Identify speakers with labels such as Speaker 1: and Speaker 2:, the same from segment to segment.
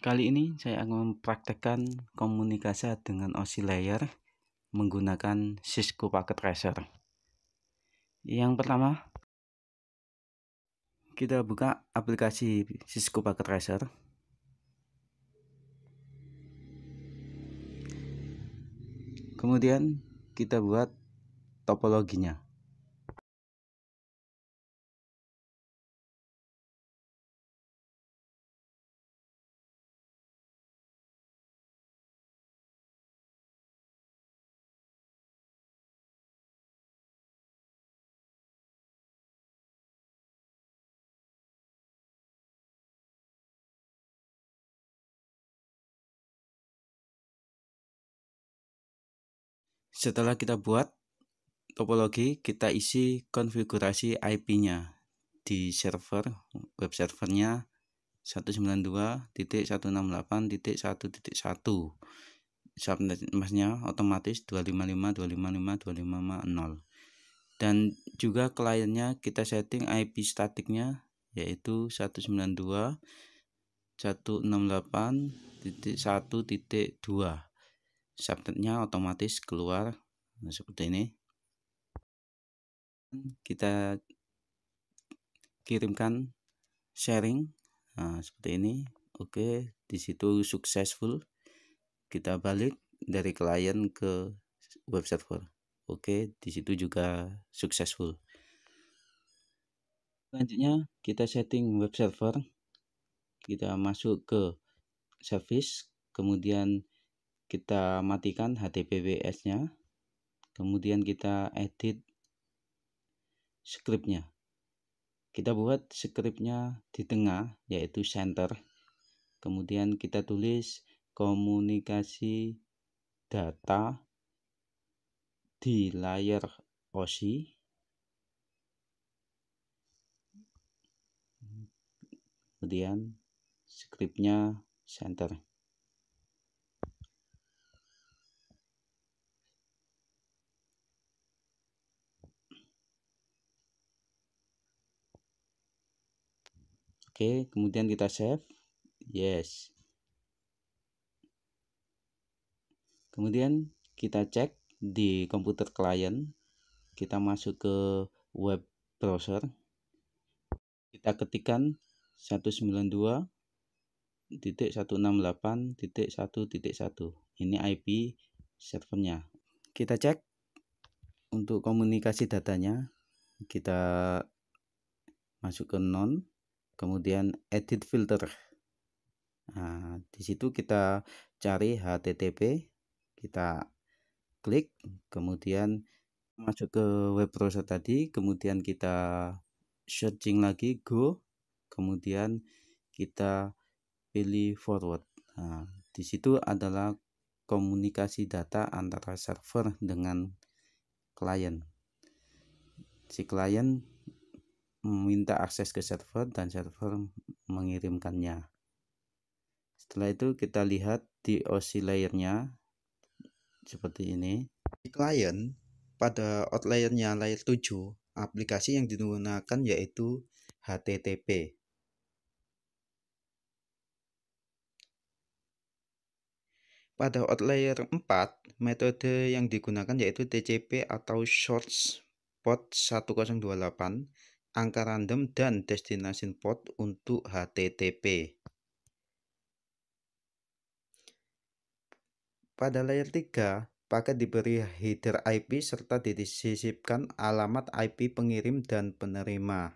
Speaker 1: Kali ini saya akan mempraktekkan komunikasi dengan oscillator menggunakan Cisco Packet Tracer. Yang pertama, kita buka aplikasi Cisco Packet Tracer. Kemudian kita buat topologinya. Setelah kita buat topologi, kita isi konfigurasi IP-nya di server, web servernya 192.168.1.1 subnet masnya otomatis 255.255.255.0 dan juga kliennya kita setting IP statiknya yaitu 192 168.1.2 subnetnya otomatis keluar nah, seperti ini kita kirimkan sharing nah, seperti ini oke disitu successful kita balik dari klien ke web server oke disitu juga successful selanjutnya kita setting web server kita masuk ke service kemudian kita matikan HTTPS-nya kemudian kita edit scriptnya kita buat scriptnya di tengah yaitu center kemudian kita tulis komunikasi data di layar OSI kemudian scriptnya center Oke, kemudian kita save. Yes. Kemudian kita cek di komputer klien. Kita masuk ke web browser. Kita ketikkan 192 titik 168 titik 1 titik 1 ini IP servernya kita cek untuk komunikasi datanya kita masuk ke non kemudian edit filter nah, di situ kita cari http kita klik kemudian masuk ke web browser tadi kemudian kita searching lagi go kemudian kita pilih forward nah, di situ adalah komunikasi data antara server dengan klien si klien meminta akses ke server dan server mengirimkannya. Setelah itu kita lihat di OC layernya
Speaker 2: seperti ini. Di client pada outlayernya layer 7, aplikasi yang digunakan yaitu HTTP. Pada outlayer 4, metode yang digunakan yaitu TCP atau short Port 1028 angka random dan destination port untuk HTTP. Pada layer 3, paket diberi header IP serta disisipkan alamat IP pengirim dan penerima.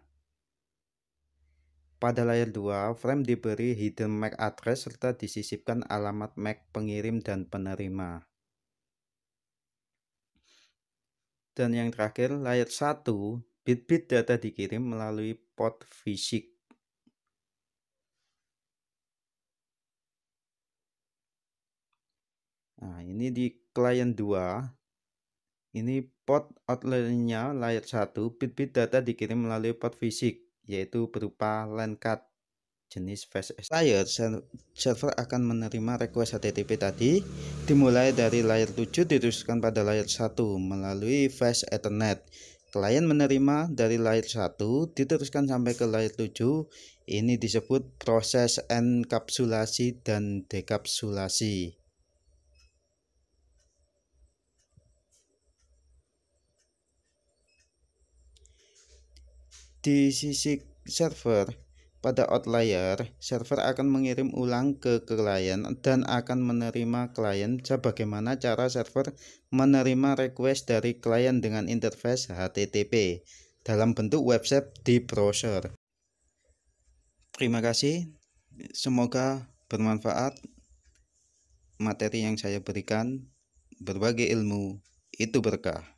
Speaker 2: Pada layer 2, frame diberi header MAC address serta disisipkan alamat MAC pengirim dan penerima. Dan yang terakhir, layer 1 Bit-bit data dikirim melalui port fisik. Nah, ini di client 2. Ini port outline-nya layar 1, bit-bit data dikirim melalui port fisik, yaitu berupa LAN card jenis fast layer. Server akan menerima request HTTP tadi, dimulai dari layar 7 diteruskan pada layar 1 melalui fast Ethernet Klien menerima dari layer 1 diteruskan sampai ke layer 7. Ini disebut proses enkapsulasi dan dekapsulasi. Di sisi server, pada outlier, server akan mengirim ulang ke klien dan akan menerima klien sebagaimana cara server menerima request dari klien dengan interface HTTP dalam bentuk website di browser. Terima kasih, semoga bermanfaat materi yang saya berikan. Berbagai ilmu itu berkah.